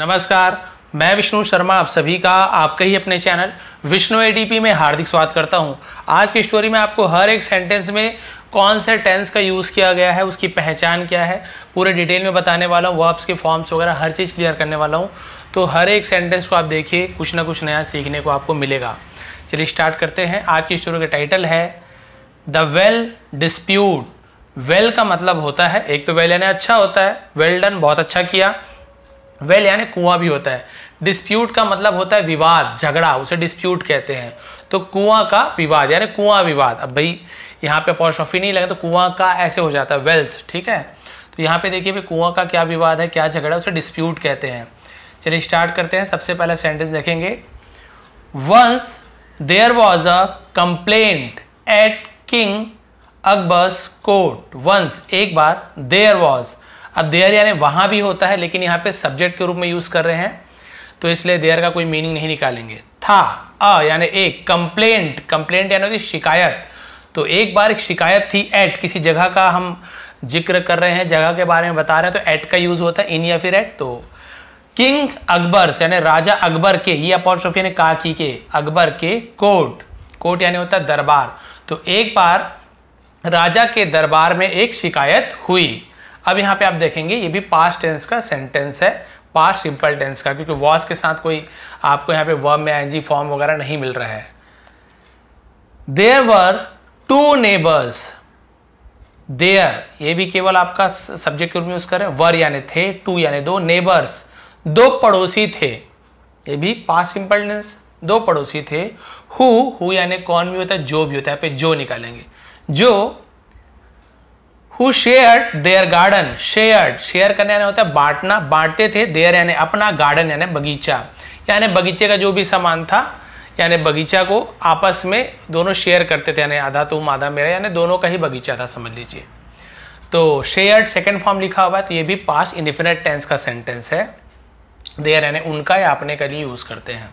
नमस्कार मैं विष्णु शर्मा आप सभी का आपके ही अपने चैनल विष्णु एडीपी में हार्दिक स्वागत करता हूं आज की स्टोरी में आपको हर एक सेंटेंस में कौन से टेंस का यूज़ किया गया है उसकी पहचान क्या है पूरे डिटेल में बताने वाला हूँ वर्ब्स के फॉर्म्स वगैरह हर चीज़ क्लियर करने वाला हूँ तो हर एक सेंटेंस को आप देखिए कुछ ना कुछ नया सीखने को आपको मिलेगा चलिए स्टार्ट करते हैं आज की स्टोरी का टाइटल है द वेल डिस्प्यूट वेल का मतलब होता है एक तो वेल यानी अच्छा होता है वेल डन बहुत अच्छा किया वेल यानी कुआं भी होता है डिस्प्यूट का मतलब होता है विवाद झगड़ा उसे डिस्प्यूट कहते हैं तो कुआं का विवाद यानी कुआं विवाद अब भाई यहाँ पे पॉशॉफी नहीं लगे तो कुआं का ऐसे हो जाता है वेल्स ठीक है तो यहाँ पे देखिए भाई कुआं का क्या विवाद है क्या झगड़ा है उसे डिस्प्यूट कहते हैं चलिए स्टार्ट करते हैं सबसे पहले सेंटेंस देखेंगे once there was a complaint at king Akbar's court once एक बार देयर वॉज अब देयर यानी वहां भी होता है लेकिन यहां पे सब्जेक्ट के रूप में यूज कर रहे हैं तो इसलिए देयर का कोई मीनिंग नहीं निकालेंगे था अ यानी एक कंप्लेंट कंप्लेंट यानी होती शिकायत तो एक बार एक शिकायत थी एट किसी जगह का हम जिक्र कर रहे हैं जगह के बारे में बता रहे हैं तो एट का यूज होता है इन या फिर एट तो किंग अकबर यानी राजा अकबर के ये अपॉस्ट्रोफी ने कहा कि के अकबर के कोर्ट कोर्ट यानी होता है दरबार तो एक बार राजा के दरबार में एक शिकायत हुई अब यहाँ पे आप देखेंगे ये भी पास्ट टेंस का सेंटेंस है पास्ट सिंपल टेंस का क्योंकि वॉस के साथ कोई आपको यहाँ पे वर्ब में एनजी फॉर्म वगैरह नहीं मिल रहा है there were two neighbours there ये भी केवल आपका सब्जेक्ट रूप में यूज करें वर यानी थे टू यानी दो नेबर्स दो पड़ोसी थे ये भी पास्ट सिंपल टेंस दो पड़ोसी थे हु यानी कौन भी होता है जो भी होता है पे जो निकालेंगे जो who share their garden share share करने यानी होता है बांटना बांटते थे देयर यानी अपना गार्डन यानी बगीचा यानी बगीचे का जो भी सामान था यानी बगीचा को आपस में दोनों शेयर करते थे यानी आधा तुम आधा मेरा यानी दोनों का ही बगीचा था समझ लीजिए तो शेयर्ड सेकेंड फॉर्म लिखा हुआ है तो ये भी पास्ट इन्फिनेट टेंस का सेंटेंस है देयर यानी उनका या अपने के लिए यूज़ करते हैं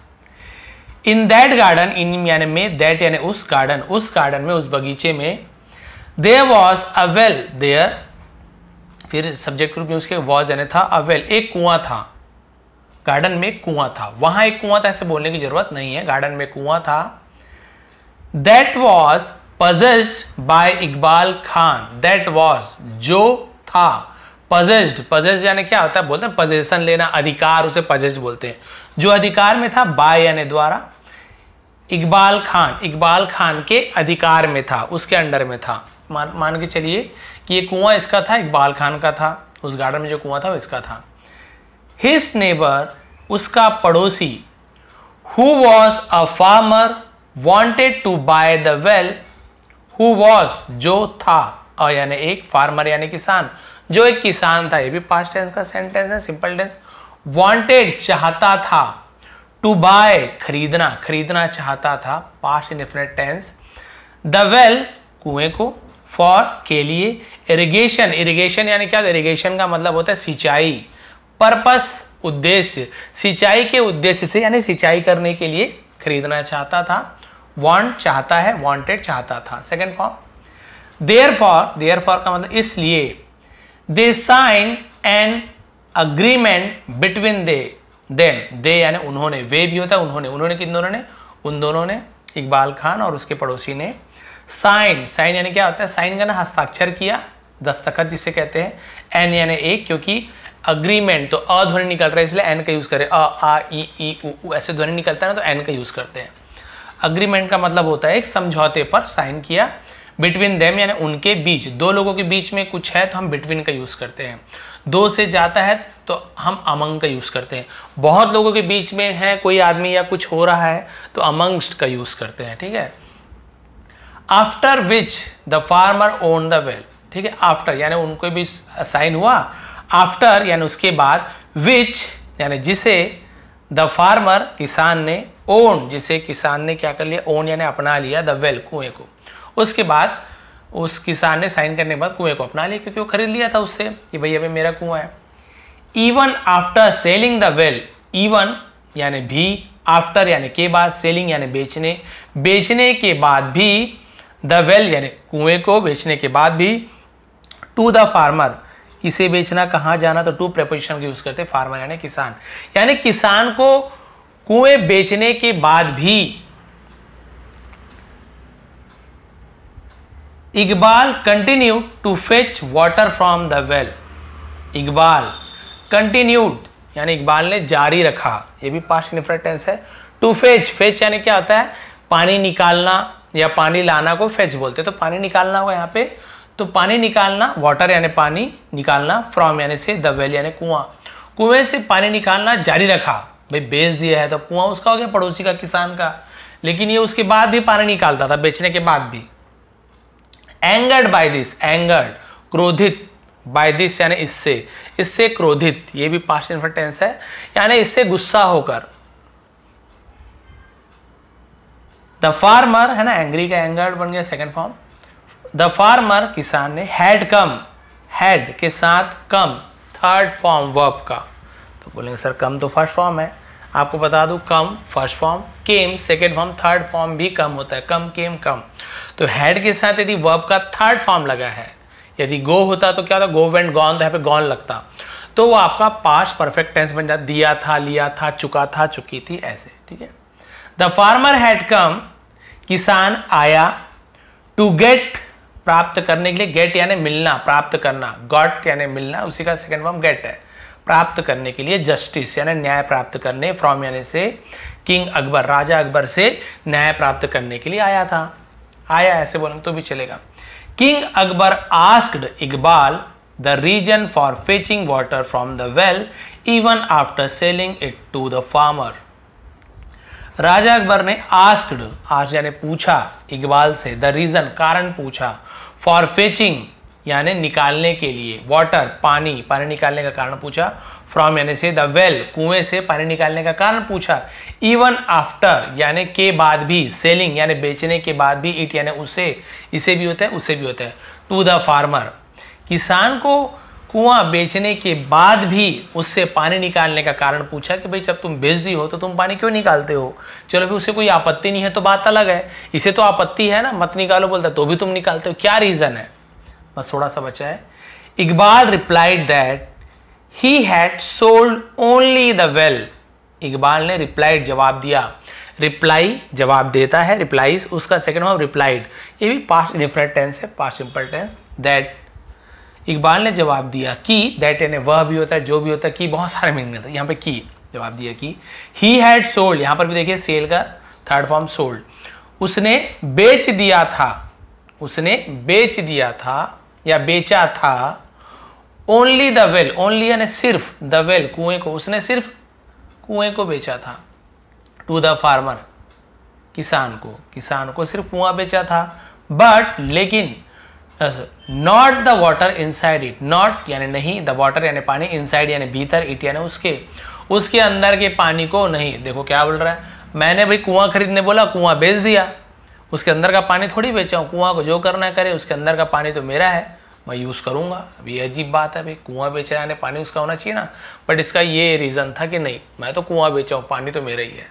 इन दैट गार्डन इन यानी में दैट यानी उस गार्डन उस गार्डन में उस बगीचे में there was a well there फिर सब्जेक्ट ग्रुप यूज किया वॉज यानी था अ वेल एक कुआं था गार्डन में कुआं था वहां एक कुआं था ऐसे बोलने की जरूरत नहीं है गार्डन में कुआं था that was possessed by Iqbal Khan that was जो था पजेस्ड पजेस्ड यानी क्या होता है बोलते हैं पजेशन लेना अधिकार उसे पजेस्ड बोलते हैं जो अधिकार में था बाय यानी द्वारा इकबाल खान इकबाल खान के अधिकार में था उसके अंडर में था मान मान के चलिए कि ये कुआं इसका था इकबाल खान का था उस गार्डन में जो कुआं था वो इसका था हिस नेबर उसका पड़ोसी who was a farmer wanted to buy the well who was जो था और यानी एक फार्मर यानी किसान जो एक किसान था ये भी पास्ट टेंस का सेंटेंस है सिंपल टेंस वॉन्टेड चाहता था टू बाय खरीदना खरीदना चाहता था past infinite tense the well कुएं को फॉर के लिए इरिगेशन इरिगेशन यानी क्या इरिगेशन का मतलब होता है सिंचाई पर्पस उद्देश्य सिंचाई के उद्देश्य से यानी सिंचाई करने के लिए खरीदना चाहता था वांट चाहता है वांटेड चाहता था second form there for there for का मतलब इसलिए they sign an agreement between they then they यानी उन्होंने वे भी होता है उन्होंने उन्होंने किन दोनों ने उन दोनों ने इकबाल खान और उसके पड़ोसी ने साइन साइन यानी क्या होता है साइन का ना हस्ताक्षर किया दस्तखत जिसे कहते हैं एन यानी एक क्योंकि अग्रीमेंट तो अ ध्वनि निकल रहा है इसलिए एन का यूज़ करें अ आ ई ई उ, उ ऐसे ध्वनि निकलता है ना तो एन का यूज़ करते हैं अग्रीमेंट का मतलब होता है एक समझौते पर साइन किया बिटवीन देम यानी उनके बीच दो लोगों के बीच में कुछ है तो हम बिटवीन का यूज़ करते हैं दो से जाता है तो हम अमंग का यूज़ करते हैं बहुत लोगों के बीच में है कोई आदमी या कुछ हो रहा है तो अमंगस्ट का यूज़ करते हैं ठीक है after which the farmer own the well ठीक है आफ्टर यानी उनको भी साइन हुआ आफ्टर यानी उसके बाद विच यानी जिसे द फार्मर किसान ने ओन जिसे किसान ने क्या कर लिया ओन यानी अपना लिया द वेल कुएं को उसके बाद उस किसान ने साइन करने के बाद कुएं को अपना लिया क्योंकि वो खरीद लिया था उससे कि भैया भाई मेरा कुआं है even after selling the well even यानी भी आफ्टर यानी के बाद सेलिंग यानी बेचने बेचने के बाद भी द वेल यानी कुएं को बेचने के बाद भी टू द फार्मर किसे बेचना कहाँ जाना तो टू प्रपोजिशन का यूज करते हैं फार्मर यानी किसान यानी किसान को कुएं बेचने के बाद भी Iqbal continue to fetch water from the well Iqbal continued यानी इकबाल ने जारी रखा ये भी पास्ट इनफ्रेटेंस टेंस है टू फेच फेच यानी क्या होता है पानी निकालना या पानी लाना को फेच बोलते हैं तो पानी निकालना होगा यहाँ पे तो पानी निकालना वाटर यानी पानी निकालना फ्रॉम यानी से द वेल यानी कुआं कुएं से पानी निकालना जारी रखा भाई बेच दिया है तो कुआं उसका हो गया पड़ोसी का किसान का लेकिन ये उसके बाद भी पानी निकालता था बेचने के बाद भी एंगर्ड बाय दिस एंगर्ड क्रोधित बाय दिस यानी इससे इससे क्रोधित ये भी पास्ट इन्फर्टेंस है यानी इससे गुस्सा होकर द फार्मर है ना एंग्री का एंगर्ड बन गया सेकेंड फॉर्म द फार्मर किसान ने हैड कम हैड के साथ कम थर्ड फॉर्म वर्ब का तो बोलेंगे सर कम तो फर्स्ट फॉर्म है आपको बता दूं come first form came second form third form भी कम होता है कम केम कम तो हैड के साथ यदि वर्ब का थर्ड फॉर्म लगा है यदि गो होता तो क्या होता गो वेंट गॉन तो यहाँ पे गॉन लगता तो वो आपका पास परफेक्ट टेंस बन जाता दिया था लिया था चुका था चुकी थी ऐसे ठीक है द फार्मर हैड कम किसान आया टू गेट प्राप्त करने के लिए गेट यानी मिलना प्राप्त करना गॉट यानी मिलना उसी का सेकेंड फॉर्म गेट है प्राप्त करने के लिए जस्टिस यानी न्याय प्राप्त करने फ्रॉम यानी से किंग अकबर राजा अकबर से न्याय प्राप्त करने के लिए आया था आया ऐसे बोलेंगे तो भी चलेगा king Akbar asked Iqbal the reason for fetching water from the well even after selling it to the farmer राजा अकबर ने आस्क्ड आज यानी पूछा इकबाल से द रीजन कारण पूछा फॉर फेचिंग यानी निकालने के लिए वाटर पानी पानी निकालने का कारण पूछा फ्रॉम यानी से द वेल कुएं से पानी निकालने का कारण पूछा इवन आफ्टर यानी के बाद भी सेलिंग यानी बेचने के बाद भी इट यानी उसे इसे भी होता है उसे भी होता है टू द फार्मर किसान को कुआं बेचने के बाद भी उससे पानी निकालने का कारण पूछा कि भाई जब तुम बेच दी हो तो तुम पानी क्यों निकालते हो चलो भी उसे कोई आपत्ति नहीं है तो बात अलग है इसे तो आपत्ति है ना मत निकालो बोलता तो भी तुम निकालते हो क्या रीज़न है बस थोड़ा सा बचा है Iqbal replied that he had sold only the well Iqbal ने रिप्लाइड जवाब दिया रिप्लाई जवाब देता है रिप्लाईज उसका सेकेंड वर्ब रिप्लाइड ये भी पास्ट डिफरेंट टेंस है past simple tense that Iqbal ने जवाब दिया कि दैट ए वह भी होता है जो भी होता है कि बहुत सारे मीनिंग होता है यहाँ पे की जवाब दिया कि ही हैड सोल्ड यहाँ पर भी देखिए सेल का थर्ड फॉर्म सोल्ड उसने बेच दिया था उसने बेच दिया था या बेचा था ओनली द वेल ओनली यानी सिर्फ द वेल कुएं को उसने सिर्फ कुएं को बेचा था टू द फार्मर किसान को किसान को सिर्फ कुआं बेचा था बट लेकिन not the water inside it not यानी नहीं द वॉटर यानी पानी इन साइड यानी भीतर इट यानी उसके उसके अंदर के पानी को नहीं देखो क्या बोल रहा है मैंने भाई कुआं खरीदने बोला कुआं बेच दिया उसके अंदर का पानी थोड़ी बेचा हूँ कुआं को जो करना करे उसके अंदर का पानी तो मेरा है मैं यूज़ करूँगा ये अजीब बात है भाई कुआं बेचा यानी पानी उसका होना चाहिए ना बट इसका ये रीज़न था कि नहीं मैं तो कुआं बेचा हूँ पानी तो मेरा ही है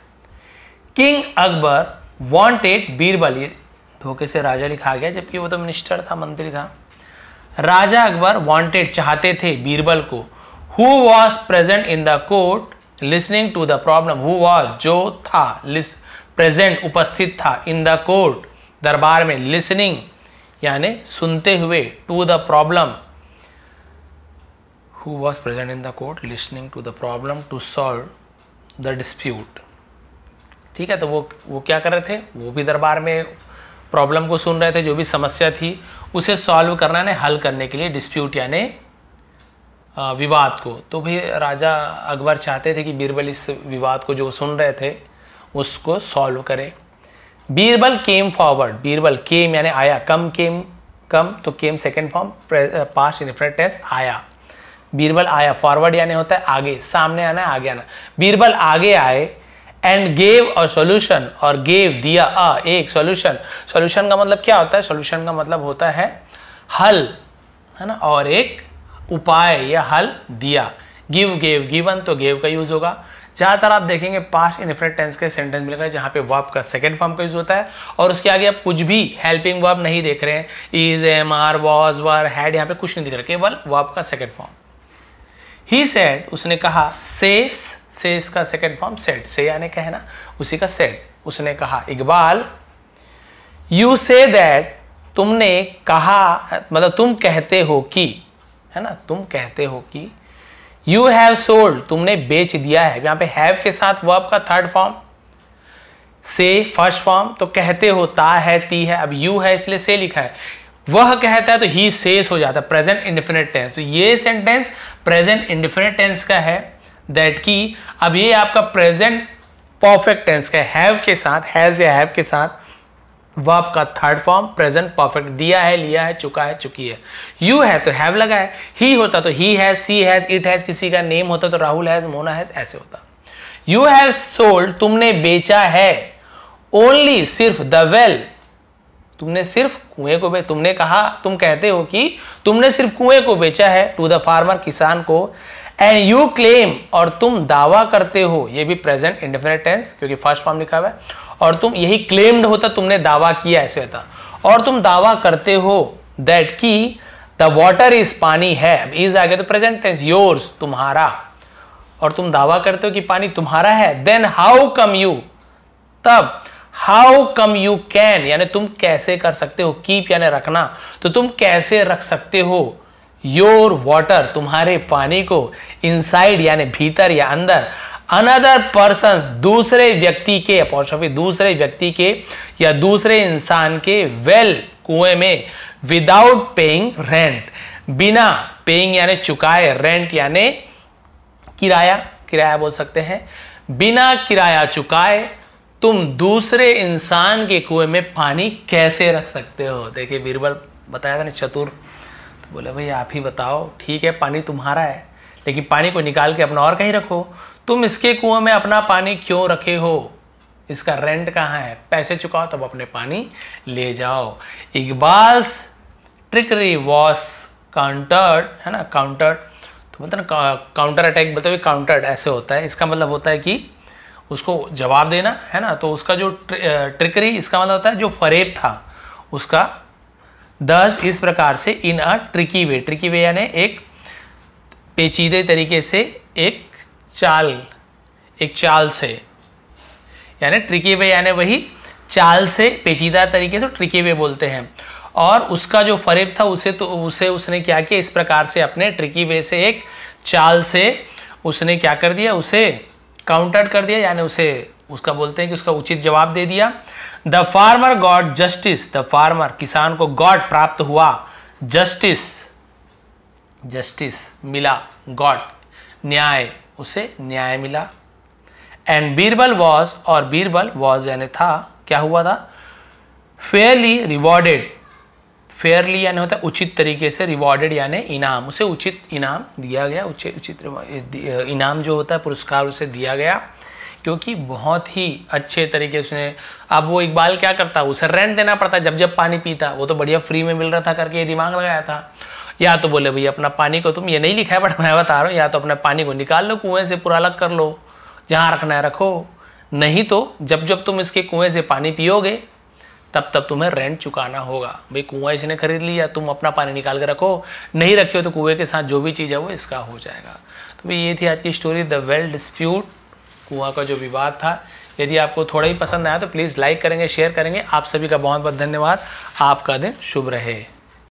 किंग अकबर वॉन्टेड बीरबल धोखे से राजा लिखा गया जबकि वो तो मिनिस्टर था मंत्री था राजा अकबर वांटेड चाहते थे बीरबल को who was present in the court listening to the problem who was जो था प्रेजेंट उपस्थित था इन द कोर्ट दरबार में लिसनिंग यानी सुनते हुए to the problem who was present in the court listening to the problem to solve the dispute ठीक है तो वो वो क्या कर रहे थे वो भी दरबार में प्रॉब्लम को सुन रहे थे जो भी समस्या थी उसे सॉल्व करना यानी हल करने के लिए डिस्प्यूट यानी विवाद को तो भी राजा अकबर चाहते थे कि बीरबल इस विवाद को जो सुन रहे थे उसको सॉल्व करें Birbal came forward Birbal came यानी आया कम केम कम तो came second form past tense आया बीरबल आया फॉरवर्ड यानी होता है आगे सामने आना आगे आना बीरबल आगे आए एंड गेव अ सोल्यूशन और गेव दिया आ एक सोल्यूशन सोल्यूशन का मतलब क्या होता है सोल्यूशन का मतलब होता है हल है ना और एक उपाय या हल दिया गिव गेव गिवन तो गेव का यूज होगा ज़्यादातर आप देखेंगे पास्ट इन टेंस के सेंटेंस मिलेगा जहां पे वर्ब का सेकंड फॉर्म का यूज़ होता है और उसके आगे आप कुछ भी हेल्पिंग वर्ब नहीं देख रहे हैं is am are was were had यहां पे कुछ नहीं दिख रहा केवल वर्ब का सेकंड फॉर्म ही सेड उसने कहा सेस से इसका सेकेंड फॉर्म सेट से यानी कहना उसी का सेट उसने कहा इकबाल यू से दैट तुमने कहा मतलब तुम कहते हो कि है ना तुम कहते हो कि यू हैव सोल्ड तुमने बेच दिया है यहां पे हैव के साथ वर्ब का थर्ड फॉर्म से फर्स्ट फॉर्म तो कहते हो ता है ती है अब यू है इसलिए से लिखा है वह कहता है तो ही सेस हो जाता है प्रेजेंट इंडिफिनिट टेंस तो ये सेंटेंस प्रेजेंट इंडिफिनिट टेंस का है दैट की अब ये आपका प्रेजेंट परफेक्ट टेंस का हैव के साथ हैज या हैव के साथ वह आपका थर्ड फॉर्म प्रेजेंट परफेक्ट दिया है लिया है चुका है चुकी है यू है तो हैव लगा है ही होता तो ही has she has it has किसी का नेम होता तो राहुल हैज मोना हैज ऐसे होता यू हैव सोल्ड तुमने बेचा है ओनली सिर्फ द वेल तुमने सिर्फ कुएं को तुमने कहा तुम कहते हो कि तुमने सिर्फ कुएं को बेचा है टू द फार्मर किसान को एंड यू क्लेम और तुम दावा करते हो ये भी प्रेजेंट इंडेफिनेट टेंस क्योंकि फर्स्ट फॉर्म लिखा हुआ है और तुम यही क्लेम्ड होता तुमने दावा किया ऐसे होता और तुम दावा करते हो दैट की द वॉटर इज पानी है इज आ गया तो प्रेजेंट टेंस योर्स तुम्हारा और तुम दावा करते हो कि पानी तुम्हारा है देन हाउ कम यू तब हाउ कम यू कैन यानी तुम कैसे कर सकते हो कीप यानी रखना तो तुम कैसे रख सकते हो योर वॉटर तुम्हारे पानी को इनसाइड यानी भीतर या अंदर अनदर पर्सन दूसरे व्यक्ति के अपॉस्ट्रॉफी दूसरे व्यक्ति के या दूसरे इंसान के वेल well, कुएं में विदाउट पेइंग रेंट बिना पेइंग यानी चुकाए रेंट यानी किराया किराया बोल सकते हैं बिना किराया चुकाए तुम दूसरे इंसान के कुएं में पानी कैसे रख सकते हो देखिए बीरबल बताया था ना चतुर तो बोले भाई आप ही बताओ ठीक है पानी तुम्हारा है लेकिन पानी को निकाल के अपना और कहीं रखो तुम इसके कुएं में अपना पानी क्यों रखे हो इसका रेंट कहाँ है पैसे चुकाओ तब अपने पानी ले जाओ इकबाल्स ट्रिकरी वॉस काउंटर्ड है ना काउंटर्ड तो बोलते ना काउंटर अटैक बोलते मतलब हुए काउंटर्ड ऐसे होता है इसका मतलब होता है कि उसको जवाब देना है ना तो उसका जो ट्रिकरी इसका मतलब होता है जो फरेब था उसका दस इस प्रकार से इन अ ट्रिकी वे ट्रिकी वे यानी एक पेचीदे तरीके से एक चाल एक चाल से यानी ट्रिकी वे यानी वही चाल से पेचीदा तरीके से ट्रिकी वे बोलते हैं और उसका जो फरेब था उसे तो उसे उसने क्या किया इस प्रकार से अपने ट्रिकी वे से एक चाल से उसने क्या कर दिया उसे काउंटर कर दिया यानी उसे उसका बोलते हैं कि उसका उचित जवाब दे दिया the farmer got justice the farmer किसान को गॉड प्राप्त हुआ जस्टिस जस्टिस मिला गॉड न्याय उसे न्याय मिला एंड बीरबल वॉज और बीरबल वॉज यानी था क्या हुआ था फेयरली रिवॉर्डेड फेयरली यानी होता है उचित तरीके से रिवॉर्डेड यानी इनाम उसे उचित इनाम दिया गया उचित उचित इनाम जो होता है पुरस्कार उसे दिया गया क्योंकि बहुत ही अच्छे तरीके उसने अब वो इकबाल क्या करता उसे रेंट देना पड़ता जब जब पानी पीता वो तो बढ़िया फ्री में मिल रहा था करके ये दिमाग लगाया था या तो बोले भैया अपना पानी को तुम ये नहीं लिखा है बट मैं बता रहा हूँ या तो अपना पानी को निकाल लो कुएं से पूरा अलग कर लो जहाँ रखना है रखो नहीं तो जब जब तुम इसके कुएं से पानी पियोगे तब तब तुम्हें रेंट चुकाना होगा भाई कुआं इसने खरीद लिया तुम अपना पानी निकाल के रखो नहीं रखे हो तो कुएं के साथ जो भी चीज़ है वो इसका हो जाएगा तो भाई ये थी आज की स्टोरी द वेल डिस्प्यूट कुआं का जो विवाद था यदि आपको थोड़ा ही पसंद आया तो प्लीज़ लाइक करेंगे शेयर करेंगे आप सभी का बहुत बहुत धन्यवाद आपका दिन शुभ रहे